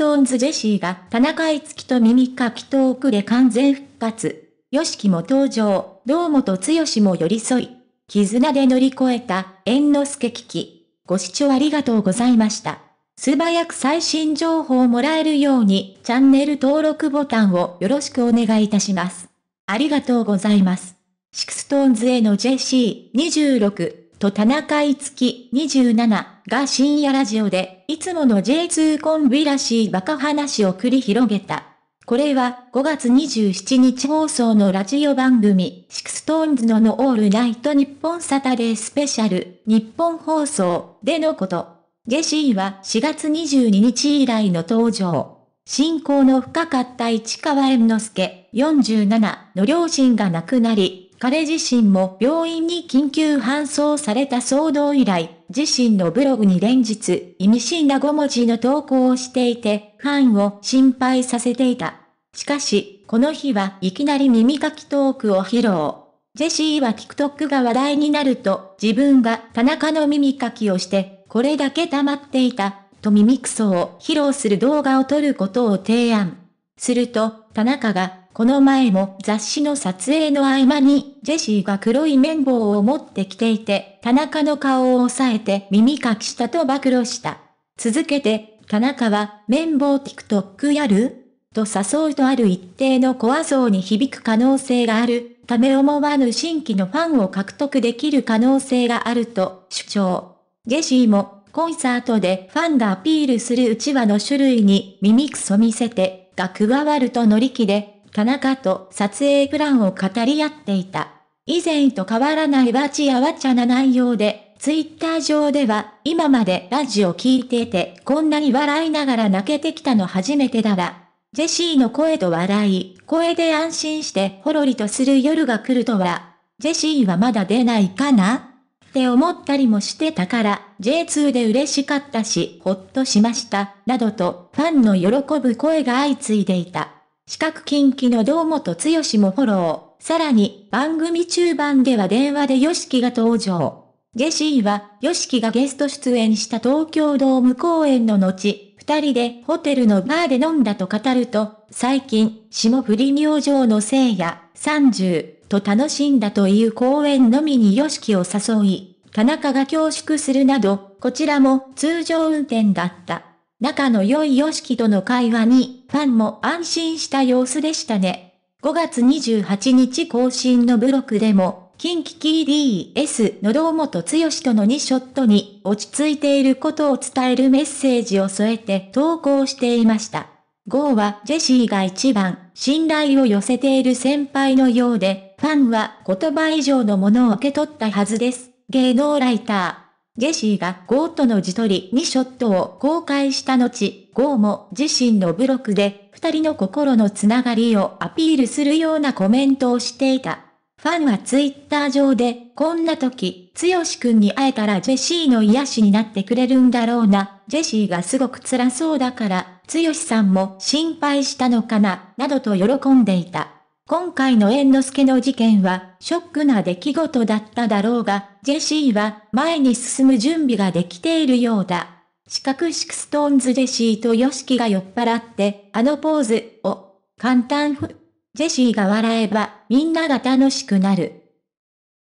ストーンズジェシーが田中いつきと耳かきトークで完全復活。よしきも登場、堂本剛も寄り添い。絆で乗り越えた、猿之助危機。ご視聴ありがとうございました。素早く最新情報をもらえるように、チャンネル登録ボタンをよろしくお願いいたします。ありがとうございます。シクストーンズへのジェシー26と田中いつき27が深夜ラジオで、いつもの J2 コンビらしいバカ話を繰り広げた。これは5月27日放送のラジオ番組、シクストーンズののオールナイト日本サタデースペシャル、日本放送でのこと。ゲシーは4月22日以来の登場。信仰の深かった市川猿之助47の両親が亡くなり、彼自身も病院に緊急搬送された騒動以来、自身のブログに連日、意味深な5文字の投稿をしていて、ファンを心配させていた。しかし、この日はいきなり耳かきトークを披露。ジェシーは TikTok が話題になると、自分が田中の耳かきをして、これだけ溜まっていた、と耳くそを披露する動画を撮ることを提案。すると、田中が、この前も雑誌の撮影の合間に、ジェシーが黒い綿棒を持ってきていて、田中の顔を押さえて耳かきしたと暴露した。続けて、田中は、綿棒 TikTok やると誘うとある一定の怖そうに響く可能性がある、ため思わぬ新規のファンを獲得できる可能性があると主張。ジェシーも、コンサートでファンがアピールするうちわの種類に耳くそ見せて、が加わると乗り気で、田中と撮影プランを語り合っていた。以前と変わらないわちやわちゃな内容で、ツイッター上では、今までラジオ聞いてて、こんなに笑いながら泣けてきたの初めてだわ。ジェシーの声と笑い、声で安心してほろりとする夜が来るとは、ジェシーはまだ出ないかなって思ったりもしてたから、J2 で嬉しかったし、ほっとしました、などと、ファンの喜ぶ声が相次いでいた。四角近畿の堂本剛もフォロー。さらに、番組中盤では電話で yoshiki が登場。ゲシーは、yoshiki がゲスト出演した東京ドーム公演の後、二人でホテルのバーで飲んだと語ると、最近、霜降り明星の聖夜、30、と楽しんだという公演のみに yoshiki を誘い、田中が恐縮するなど、こちらも通常運転だった。仲の良い y o s との会話に、ファンも安心した様子でしたね。5月28日更新のブログでも、キンキキ DS の堂本剛との2ショットに落ち着いていることを伝えるメッセージを添えて投稿していました。ゴーはジェシーが一番信頼を寄せている先輩のようで、ファンは言葉以上のものを受け取ったはずです。芸能ライター。ジェシーがゴーとの自撮り2ショットを公開した後、ゴーも自身のブログで二人の心のつながりをアピールするようなコメントをしていた。ファンはツイッター上で、こんな時、つよしくんに会えたらジェシーの癒しになってくれるんだろうな。ジェシーがすごく辛そうだから、つよしさんも心配したのかな、などと喜んでいた。今回の猿之助の事件は、ショックな出来事だっただろうが、ジェシーは、前に進む準備ができているようだ。四角シクストーンズジェシーとヨシキが酔っ払って、あのポーズを、簡単ふ。ジェシーが笑えば、みんなが楽しくなる。